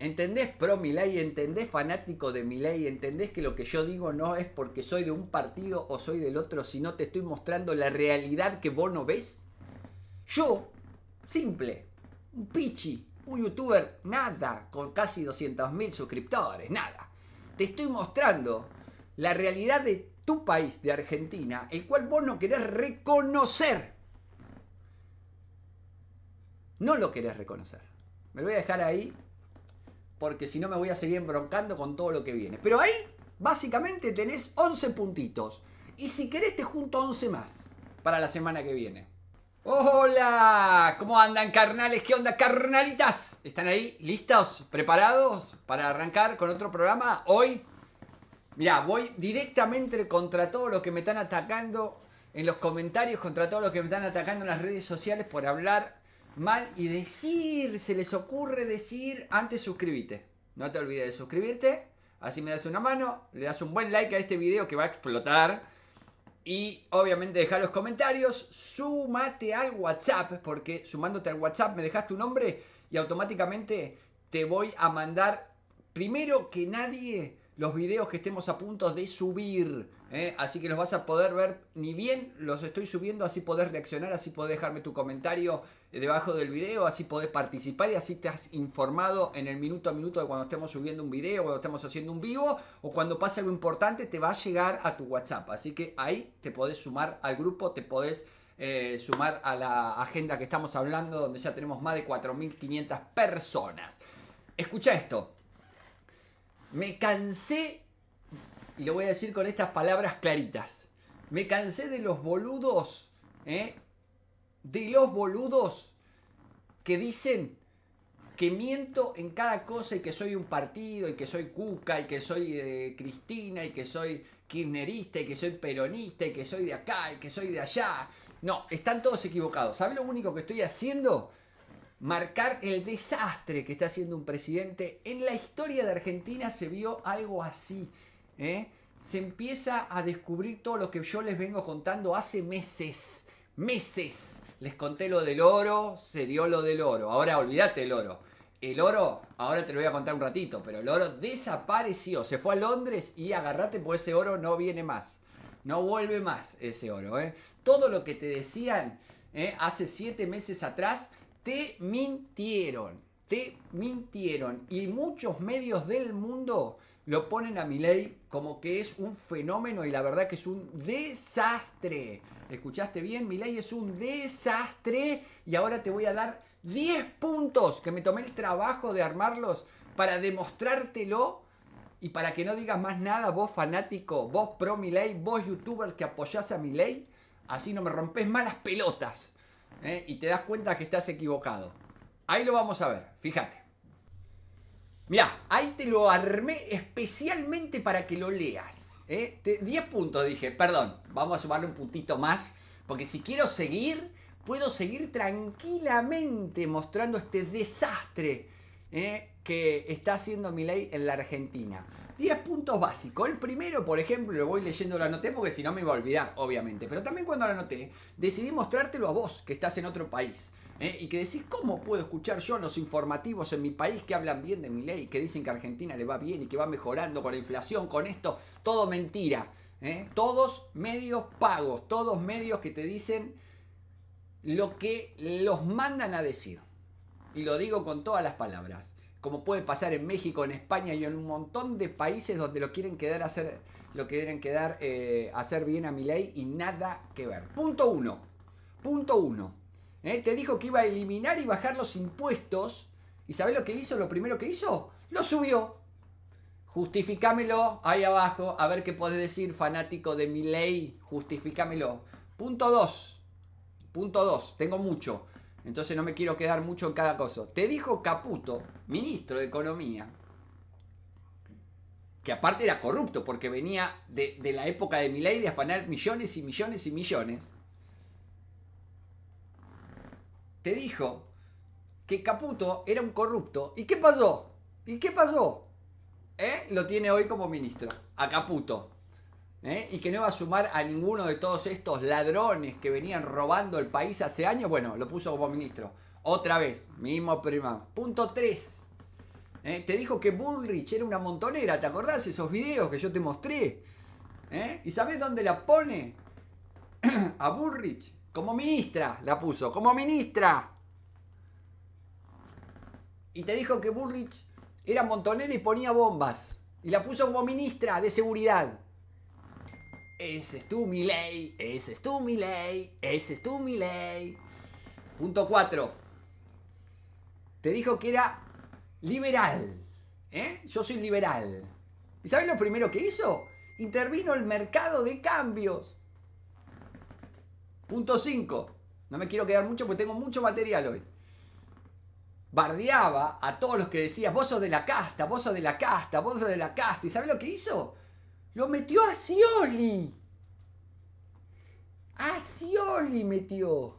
¿Entendés pro ley? ¿Entendés fanático de ley? ¿Entendés que lo que yo digo no es porque soy de un partido o soy del otro, sino te estoy mostrando la realidad que vos no ves? Yo, simple, un pichi, un youtuber, nada, con casi 200.000 suscriptores, nada. Te estoy mostrando la realidad de tu país, de Argentina, el cual vos no querés reconocer. No lo querés reconocer. Me lo voy a dejar ahí porque si no me voy a seguir embroncando con todo lo que viene. Pero ahí, básicamente, tenés 11 puntitos. Y si querés, te junto 11 más para la semana que viene. Hola, ¿cómo andan carnales? ¿Qué onda carnalitas? ¿Están ahí listos, preparados para arrancar con otro programa? Hoy, mirá, voy directamente contra todos los que me están atacando en los comentarios, contra todos los que me están atacando en las redes sociales por hablar mal y decir, se les ocurre decir, antes suscríbete. No te olvides de suscribirte, así me das una mano, le das un buen like a este video que va a explotar. Y obviamente deja los comentarios, súmate al WhatsApp, porque sumándote al WhatsApp me dejas tu nombre y automáticamente te voy a mandar, primero que nadie, los videos que estemos a punto de subir. ¿eh? Así que los vas a poder ver ni bien los estoy subiendo, así podés reaccionar, así podés dejarme tu comentario debajo del video, así podés participar y así te has informado en el minuto a minuto de cuando estemos subiendo un video, cuando estemos haciendo un vivo o cuando pase algo importante te va a llegar a tu WhatsApp. Así que ahí te podés sumar al grupo, te podés... Eh, sumar a la agenda que estamos hablando, donde ya tenemos más de 4.500 personas. Escucha esto, me cansé, y lo voy a decir con estas palabras claritas, me cansé de los boludos, ¿eh? de los boludos que dicen que miento en cada cosa y que soy un partido y que soy cuca y que soy de eh, Cristina y que soy kirchnerista y que soy peronista y que soy de acá y que soy de allá. No, están todos equivocados. ¿Sabes lo único que estoy haciendo? marcar el desastre que está haciendo un presidente. En la historia de Argentina se vio algo así. ¿eh? Se empieza a descubrir todo lo que yo les vengo contando hace meses. Meses. Les conté lo del oro, se dio lo del oro. Ahora olvídate el oro. El oro, ahora te lo voy a contar un ratito, pero el oro desapareció. Se fue a Londres y agarrate, pues ese oro no viene más. No vuelve más ese oro. ¿eh? Todo lo que te decían ¿eh? hace siete meses atrás te mintieron, te mintieron. Y muchos medios del mundo lo ponen a mi ley como que es un fenómeno y la verdad que es un desastre. ¿Escuchaste bien? Mi ley es un desastre y ahora te voy a dar 10 puntos que me tomé el trabajo de armarlos para demostrártelo y para que no digas más nada, vos fanático, vos pro ley, vos youtuber que apoyás a mi ley, así no me rompes malas pelotas. ¿eh? y te das cuenta que estás equivocado. Ahí lo vamos a ver, fíjate. mira ahí te lo armé especialmente para que lo leas. ¿eh? 10 puntos dije, perdón, vamos a sumarle un puntito más, porque si quiero seguir, puedo seguir tranquilamente mostrando este desastre ¿eh? que está haciendo mi ley en la Argentina. 10 puntos básicos. El primero, por ejemplo, lo voy leyendo, lo anoté porque si no me iba a olvidar, obviamente. Pero también cuando lo anoté, decidí mostrártelo a vos, que estás en otro país. ¿eh? Y que decís, ¿cómo puedo escuchar yo los informativos en mi país que hablan bien de mi ley, que dicen que Argentina le va bien y que va mejorando con la inflación, con esto? Todo mentira. ¿eh? Todos medios pagos, todos medios que te dicen lo que los mandan a decir. Y lo digo con todas las palabras como puede pasar en México, en España y en un montón de países donde lo quieren quedar hacer, lo quieren quedar eh, hacer bien a mi ley y nada que ver. Punto uno. Punto uno. Eh, te dijo que iba a eliminar y bajar los impuestos. ¿Y sabes lo que hizo? Lo primero que hizo, lo subió. Justificámelo ahí abajo. A ver qué podés decir, fanático de mi ley. Justificámelo. Punto 2. Punto 2. Tengo mucho entonces no me quiero quedar mucho en cada cosa. Te dijo Caputo, ministro de Economía, que aparte era corrupto porque venía de, la época de Milei de afanar millones y millones y millones. Te dijo que Caputo era un corrupto. ¿Y qué pasó? ¿Y qué pasó? ¿Eh? Lo tiene hoy como ministro. A Caputo. ¿eh? y que no iba a sumar a ninguno de todos estos ladrones que venían robando el país hace años, bueno, lo puso como ministro. Otra vez, mismo prima. Punto 3. ¿eh? Te dijo que Bullrich era una montonera, ¿te acordás de esos videos que yo te mostré? ¿Eh? ¿Y sabes dónde la pone? a Bullrich. Como ministra la puso, como ministra. Y te dijo que Bullrich era montonera y ponía bombas. Y la puso como ministra de seguridad. Ese es tu ley, ese es tu ley, ese es tu ley. Punto 4. Te dijo que era liberal. ¿eh? Yo soy liberal. ¿Y sabes lo primero que hizo? Intervino el mercado de cambios. Punto 5. No me quiero quedar mucho porque tengo mucho material hoy. Bardeaba a todos los que decías, vos sos de la casta, vos sos de la casta, vos sos de la casta. ¿Y sabes lo que hizo? Lo metió a Scioli. A Scioli metió.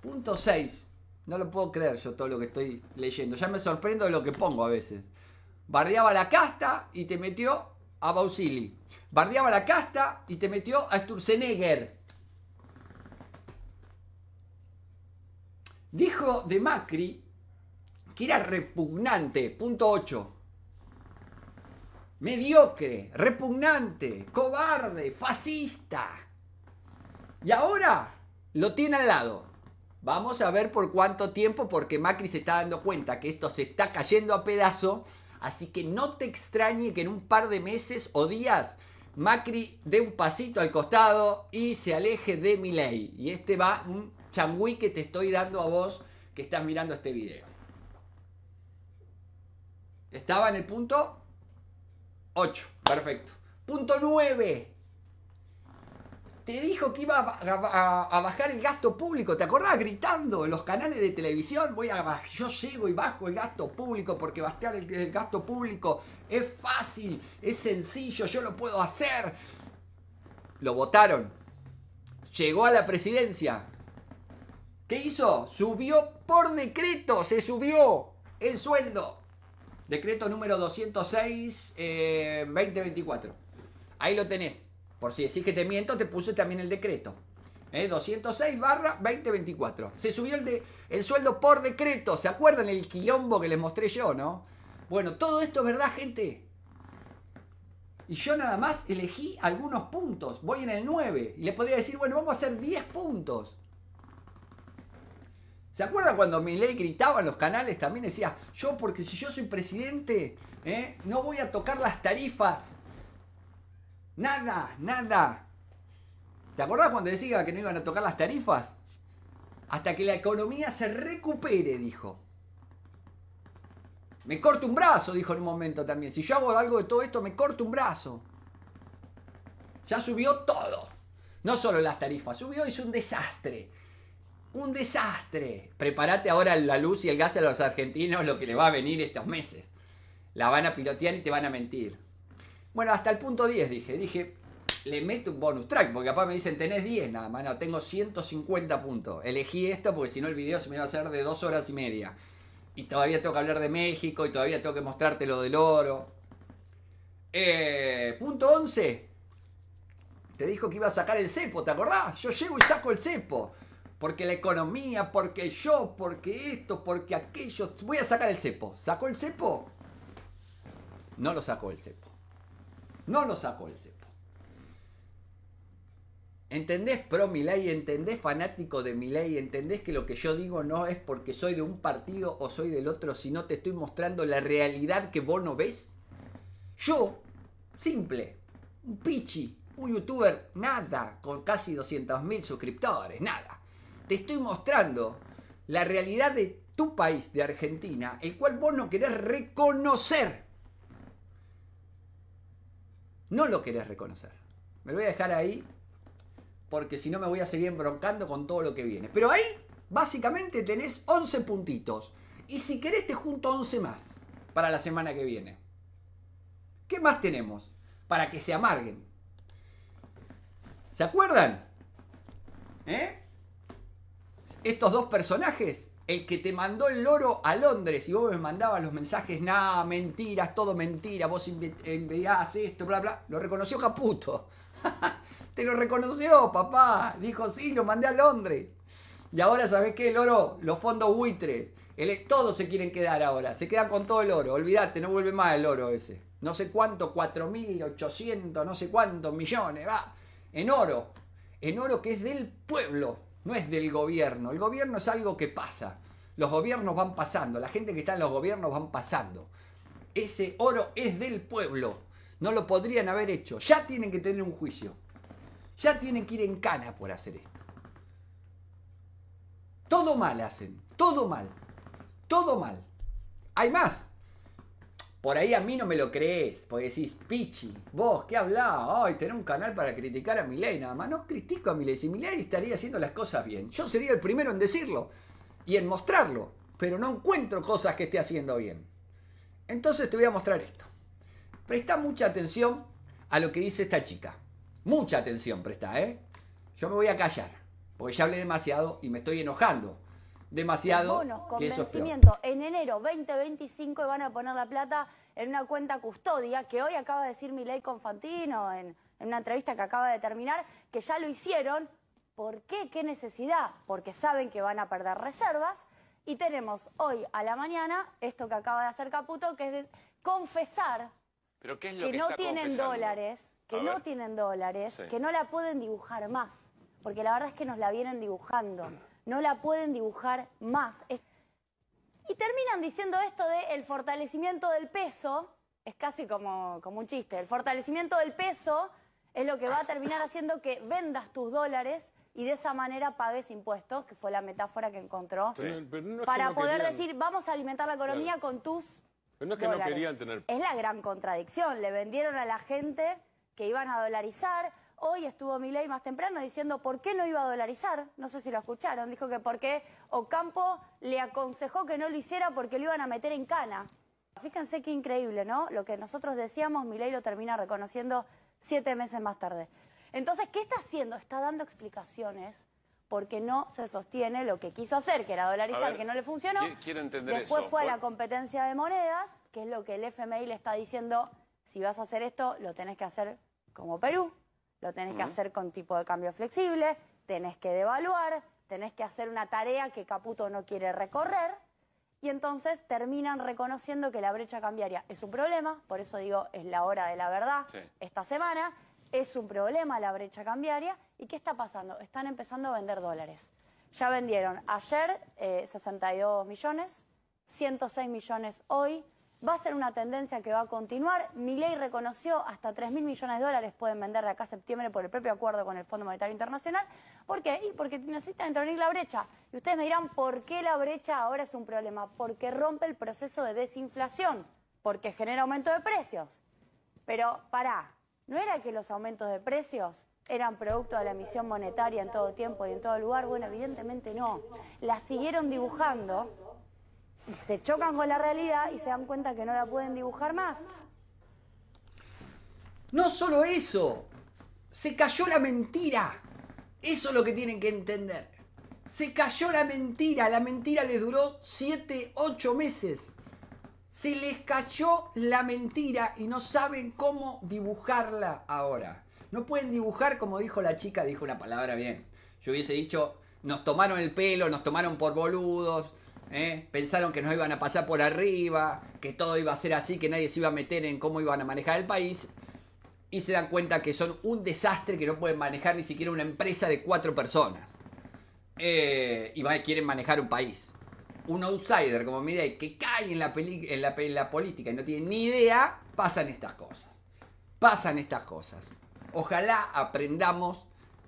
Punto 6. No lo puedo creer yo todo lo que estoy leyendo. Ya me sorprendo de lo que pongo a veces. Bardeaba la casta y te metió a Bausili. Bardeaba la casta y te metió a Sturzenegger. Dijo de Macri Mira repugnante. Punto 8. Mediocre, repugnante, cobarde, fascista. Y ahora lo tiene al lado. Vamos a ver por cuánto tiempo, porque Macri se está dando cuenta que esto se está cayendo a pedazo. Así que no te extrañe que en un par de meses o días Macri dé un pasito al costado y se aleje de mi ley. Y este va un changüí que te estoy dando a vos que estás mirando este video. Estaba en el punto 8. Perfecto. Punto 9. Te dijo que iba a, bajar el gasto público. ¿Te acordás? Gritando en los canales de televisión. Voy a yo llego y bajo el gasto público porque bastear el gasto público es fácil, es sencillo, yo lo puedo hacer. Lo votaron. Llegó a la presidencia. ¿Qué hizo? Subió por decreto, se subió el sueldo. Decreto número 206, 2024. Eh, Ahí lo tenés. Por si decís que te miento, te puse también el decreto. 206 eh, barra 2024. Se subió el, de, el sueldo por decreto. ¿Se acuerdan el quilombo que les mostré yo, no? Bueno, todo esto es verdad, gente. Y yo nada más elegí algunos puntos. Voy en el 9. Y les podría decir, bueno, vamos a hacer 10 puntos. ¿Se acuerdan cuando Milei gritaba en los canales? También decía, yo porque si yo soy presidente, ¿eh? no voy a tocar las tarifas. Nada, nada. ¿Te acordás cuando decía que no iban a tocar las tarifas? Hasta que la economía se recupere, dijo. Me corto un brazo, dijo en un momento también. Si yo hago algo de todo esto, me corto un brazo. Ya subió todo. No solo las tarifas, subió, y es un desastre un desastre. Prepárate ahora la luz y el gas a los argentinos, lo que le va a venir estos meses. La van a pilotear y te van a mentir. Bueno, hasta el punto 10 dije. Dije, le meto un bonus track, porque capaz me dicen, tenés 10 nada más. No, tengo 150 puntos. Elegí esto porque si no el video se me va a hacer de dos horas y media. Y todavía tengo que hablar de México y todavía tengo que mostrarte lo del oro. Eh, punto 11. Te dijo que iba a sacar el cepo, ¿te acordás? Yo llego y saco el cepo porque la economía, porque yo, porque esto, porque aquello. Voy a sacar el cepo. ¿Sacó el cepo? No lo sacó el cepo. No lo sacó el cepo. ¿Entendés pro ley? ¿Entendés fanático de ley? ¿Entendés que lo que yo digo no es porque soy de un partido o soy del otro, sino te estoy mostrando la realidad que vos no ves? Yo, simple, un pichi, un youtuber, nada, con casi 200.000 suscriptores, nada te estoy mostrando la realidad de tu país, de Argentina, el cual vos no querés reconocer. No lo querés reconocer. Me lo voy a dejar ahí porque si no me voy a seguir embroncando con todo lo que viene. Pero ahí básicamente tenés 11 puntitos. Y si querés te junto 11 más para la semana que viene. ¿Qué más tenemos? Para que se amarguen. ¿Se acuerdan? ¿Eh? estos dos personajes, el que te mandó el oro a Londres y vos me mandabas los mensajes, nada, mentiras, todo mentira, vos enviás esto, bla, bla, lo reconoció Caputo. te lo reconoció, papá. Dijo, sí, lo mandé a Londres. Y ahora, ¿sabés qué? El oro, los fondos buitres. E, todos se quieren quedar ahora. Se quedan con todo el oro. Olvídate, no vuelve más el oro ese. No sé cuánto, 4.800, no sé cuántos millones, va. En oro. En oro que es del pueblo no es del gobierno. El gobierno es algo que pasa. Los gobiernos van pasando, la gente que está en los gobiernos van pasando. Ese oro es del pueblo. No lo podrían haber hecho. Ya tienen que tener un juicio. Ya tienen que ir en cana por hacer esto. Todo mal hacen. Todo mal. Todo mal. Hay más. Por ahí a mí no me lo crees, porque decís, Pichi, vos, ¿qué habla Ay, tener un canal para criticar a Milei nada más. No critico a Milei, si Milei estaría haciendo las cosas bien, yo sería el primero en decirlo y en mostrarlo, pero no encuentro cosas que esté haciendo bien. Entonces te voy a mostrar esto. Presta mucha atención a lo que dice esta chica. Mucha atención presta, ¿eh? Yo me voy a callar, porque ya hablé demasiado y me estoy enojando demasiado. Bonos en enero 2025 van a poner la plata en una cuenta custodia, que hoy acaba de decir Milei Confantino en, en una entrevista que acaba de terminar, que ya lo hicieron. ¿Por qué? ¿Qué necesidad? Porque saben que van a perder reservas. Y tenemos hoy a la mañana esto que acaba de hacer Caputo, que es confesar que, no tienen dólares, que no tienen dólares, que no la pueden dibujar más, porque la verdad es que nos la vienen dibujando no la pueden dibujar más. Y terminan diciendo esto de el fortalecimiento del peso, es casi como, un chiste, el fortalecimiento del peso es lo que va a terminar haciendo que vendas tus dólares y de esa manera pagues impuestos, que fue la metáfora que encontró, para poder decir, vamos a alimentar la economía con tus no es que no querían tener... Es la gran contradicción, le vendieron a la gente que iban a dolarizar, Hoy estuvo Milei más temprano diciendo por qué no iba a dolarizar. No sé si lo escucharon. Dijo que porque Ocampo le aconsejó que no lo hiciera porque lo iban a meter en cana. Fíjense qué increíble, ¿no? Lo que nosotros decíamos, Milei lo termina reconociendo siete meses más tarde. Entonces, ¿qué está haciendo? Está dando explicaciones porque no se sostiene lo que quiso hacer, que era dolarizar, que no le funcionó. Quiero entender Después fue a la competencia de monedas, que es lo que el FMI le está diciendo, si vas a hacer esto, lo tenés que hacer como Perú, lo tenés que hacer con tipo de cambio flexible, tenés que devaluar, tenés que hacer una tarea que Caputo no quiere recorrer. Y entonces terminan reconociendo que la brecha cambiaria es un problema, por eso digo, es la hora de la verdad esta semana, es un problema la brecha cambiaria. ¿Y qué está pasando? Están empezando a vender dólares. Ya vendieron ayer 62 eh, millones, 106 millones hoy, Va a ser una tendencia que va a continuar. Mi ley reconoció hasta 3.000 millones de dólares pueden vender de acá a septiembre por el propio acuerdo con el Fondo Monetario Internacional. ¿Por qué? Y porque necesitan intervenir la brecha. Y ustedes me dirán, ¿por qué la brecha ahora es un problema? Porque rompe el proceso de desinflación, porque genera aumento de precios. Pero pará, ¿no era que los aumentos de precios eran producto de la emisión monetaria en todo tiempo y en todo lugar? Bueno, evidentemente no. La siguieron dibujando y se chocan con la realidad y se dan cuenta que no la pueden dibujar más. No solo eso, se cayó la mentira. Eso es lo que tienen que entender. Se cayó la mentira, la mentira les duró 7, 8 meses. Se les cayó la mentira y no saben cómo dibujarla ahora. No pueden dibujar como dijo la chica, dijo una palabra bien. Yo hubiese dicho, nos tomaron el pelo, nos tomaron por boludos, ¿eh? pensaron que nos iban a pasar por arriba, que todo iba a ser así, que nadie se iba a meter en cómo iban a manejar el país, y se dan cuenta que son un desastre, que no pueden manejar ni siquiera una empresa de cuatro personas, eh, y quieren manejar un país. Un outsider como Mireille, que cae en la, en la política y no tiene ni idea, pasan estas cosas. Pasan estas cosas. Ojalá aprendamos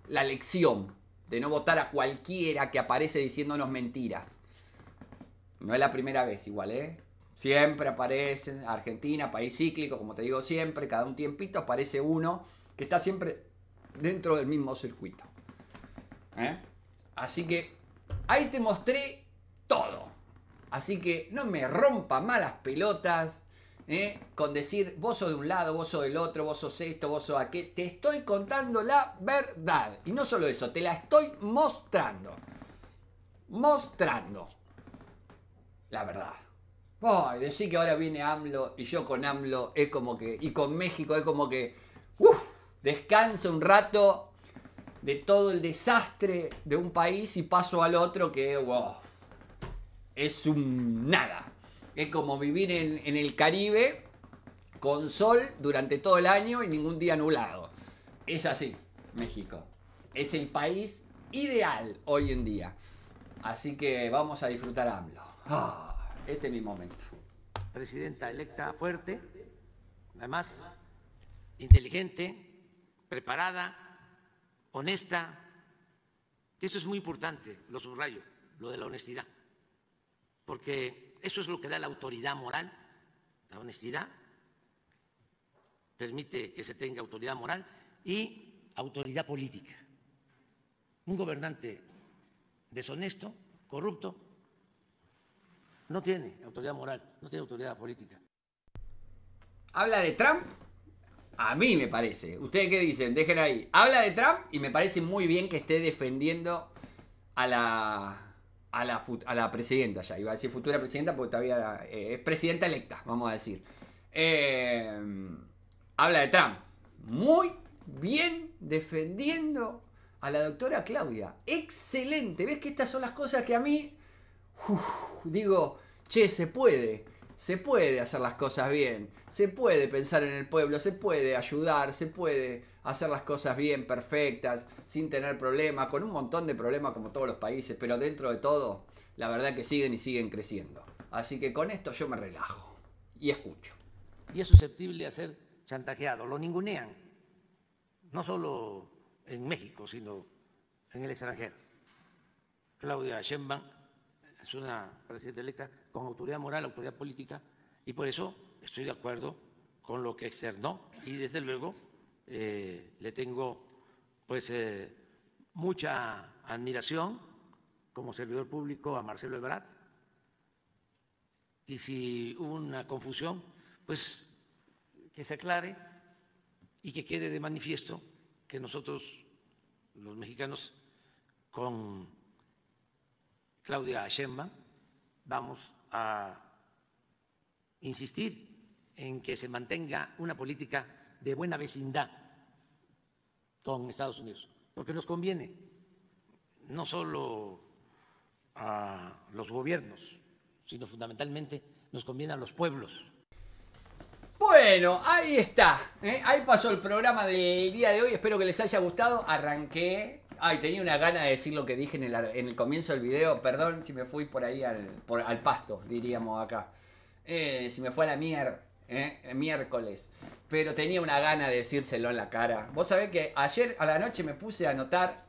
la lección de no votar a cualquiera que aparece diciéndonos mentiras. No es la primera vez igual, ¿eh? Siempre aparecen, Argentina, país cíclico, como te digo siempre, cada un tiempito aparece uno que está siempre dentro del mismo circuito. ¿Eh? Así que ahí te mostré todo. Así que no me rompa malas pelotas ¿eh? con decir vos sos de un lado, vos sos del otro, vos sos esto, vos sos aquel. Te estoy contando la verdad. Y no solo eso, te la estoy mostrando. Mostrando la verdad. decir que ahora viene AMLO y yo con AMLO es como que, y con México es como que, uff, descanso un rato de todo el desastre de un país y paso al otro que, wow, es un nada. Es como vivir en, el Caribe con sol durante todo el año y ningún día nublado. Es así, México. Es el país ideal hoy en día. Así que vamos a disfrutar AMLO. Ah, este es mi momento. Presidenta electa fuerte, además inteligente, preparada, honesta. Eso es muy importante, lo subrayo, lo de la honestidad, porque eso es lo que da la autoridad moral, la honestidad permite que se tenga autoridad moral y autoridad política. Un gobernante deshonesto, corrupto, no tiene autoridad moral, no tiene autoridad política. Habla de Trump, a mí me parece. ¿Ustedes qué dicen? Dejen ahí. Habla de Trump y me parece muy bien que esté defendiendo a la a la, presidenta ya. Iba a decir futura presidenta porque todavía eh, es presidenta electa, vamos a decir. Eh, habla de Trump. Muy bien defendiendo a la doctora Claudia. Excelente. ¿Ves que estas son las cosas que a mí digo, che, se puede, se puede hacer las cosas bien, se puede pensar en el pueblo, se puede ayudar, se puede hacer las cosas bien, perfectas, sin tener problemas, con un montón de problemas como todos los países, pero dentro de todo, la verdad que siguen y siguen creciendo. Así que con esto yo me relajo y escucho. Y es susceptible de ser chantajeado, lo ningunean, no solo en México, sino en el extranjero. Claudia Sheinbaum es una presidenta electa con autoridad moral, autoridad política, y por eso estoy de acuerdo con lo que externó y desde luego eh, le tengo pues eh, mucha admiración como servidor público a Marcelo Ebrard y si hubo una confusión pues que se aclare y que quede de manifiesto que nosotros los mexicanos con Claudia Sheinbaum, vamos a insistir en que se mantenga una política de buena vecindad con Estados Unidos, porque nos conviene no solo a los gobiernos, sino fundamentalmente nos conviene a los pueblos. Bueno, ahí está. ¿eh? Ahí pasó el programa del día de hoy. Espero que les haya gustado. Arranqué Ay, tenía una gana de decir lo que dije en el, comienzo del video. Perdón si me fui por ahí al, por, pasto, diríamos acá. Eh, si me fue a la mierda. Eh, miércoles, pero tenía una gana de decírselo en la cara. Vos sabés que ayer a la noche me puse a anotar,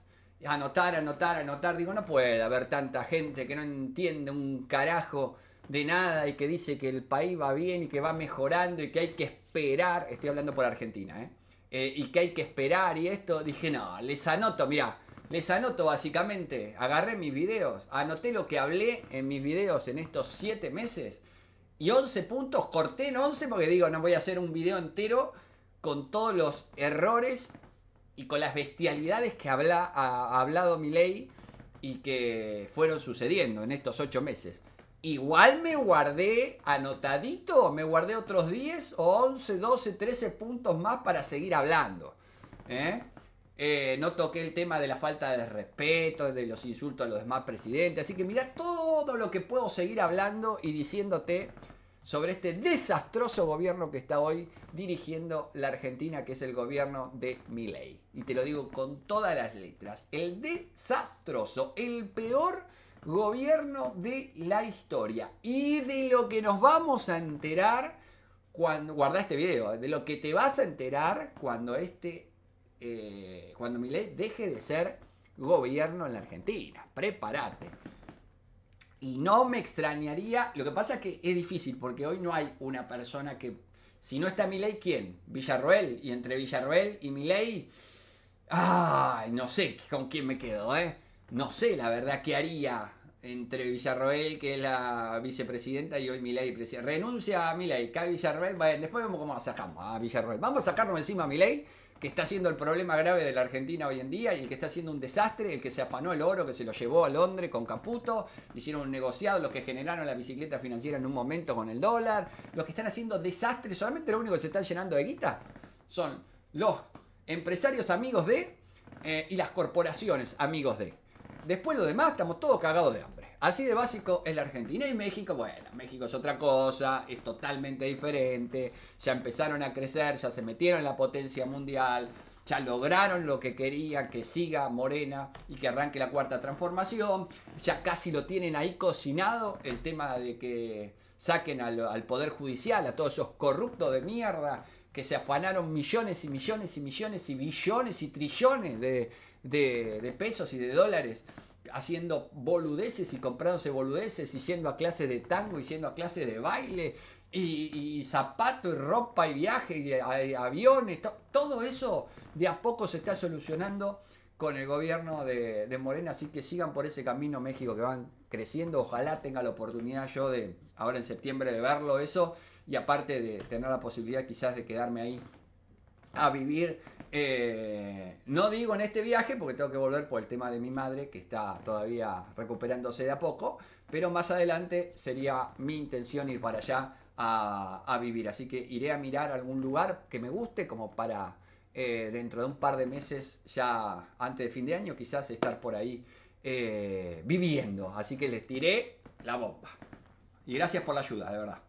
anotar, anotar, anotar. Digo, no puede haber tanta gente que no entiende un carajo de nada y que dice que el país va bien y que va mejorando y que hay que esperar. Estoy hablando por Argentina, eh, eh y que hay que esperar y esto. Dije, no, les anoto, mirá les anoto básicamente, agarré mis videos, anoté lo que hablé en mis videos en estos 7 meses y 11 puntos, corté en 11 porque digo, no voy a hacer un video entero con todos los errores y con las bestialidades que ha, hablado mi ley y que fueron sucediendo en estos 8 meses. Igual me guardé anotadito, me guardé otros 10 o 11, 12, 13 puntos más para seguir hablando. ¿eh? Eh, no toqué el tema de la falta de respeto, de los insultos a los demás presidentes. Así que mirá todo lo que puedo seguir hablando y diciéndote sobre este desastroso gobierno que está hoy dirigiendo la Argentina, que es el gobierno de Milei. Y te lo digo con todas las letras. El desastroso, el peor gobierno de la historia. Y de lo que nos vamos a enterar cuando... Guarda este video, de lo que te vas a enterar cuando este eh, cuando Milei deje de ser gobierno en la Argentina. Prepárate. Y no me extrañaría, lo que pasa es que es difícil, porque hoy no hay una persona que, si no está Milei, ¿quién? Villarroel, y entre Villarroel y Milei, ay, no sé con quién me quedo, ¿eh? No sé, la verdad, qué haría entre Villarroel, que es la vicepresidenta, y hoy Milei Renuncia a Milei, cae Villarroel, bueno, después vemos cómo sacamos a Villarroel. Vamos a sacarnos encima a Milei que está siendo el problema grave de la Argentina hoy en día y el que está siendo un desastre, el que se afanó el oro, que se lo llevó a Londres con Caputo, hicieron un negociado, los que generaron la bicicleta financiera en un momento con el dólar, los que están haciendo desastres, solamente lo único que se están llenando de guita son los empresarios amigos de eh, y las corporaciones amigos de. Después lo demás estamos todos cagados de hambre. Así de básico es la Argentina y México, bueno, México es otra cosa, es totalmente diferente, ya empezaron a crecer, ya se metieron en la potencia mundial, ya lograron lo que querían, que siga Morena y que arranque la cuarta transformación, ya casi lo tienen ahí cocinado el tema de que saquen al, Poder Judicial, a todos esos corruptos de mierda que se afanaron millones y millones y millones y billones y trillones de pesos y de dólares haciendo boludeces y comprándose boludeces y siendo a clases de tango y siendo a clases de baile y, zapatos zapato y ropa y viaje y, aviones. todo eso de a poco se está solucionando con el gobierno de, de, Morena, así que sigan por ese camino México que van creciendo. Ojalá tenga la oportunidad yo de ahora en septiembre de verlo eso y aparte de tener la posibilidad quizás de quedarme ahí a vivir. Eh, no digo en este viaje porque tengo que volver por el tema de mi madre que está todavía recuperándose de a poco, pero más adelante sería mi intención ir para allá a, vivir. Así que iré a mirar algún lugar que me guste como para eh, dentro de un par de meses, ya antes de fin de año, quizás estar por ahí eh, viviendo. Así que les tiré la bomba. Y gracias por la ayuda, de verdad.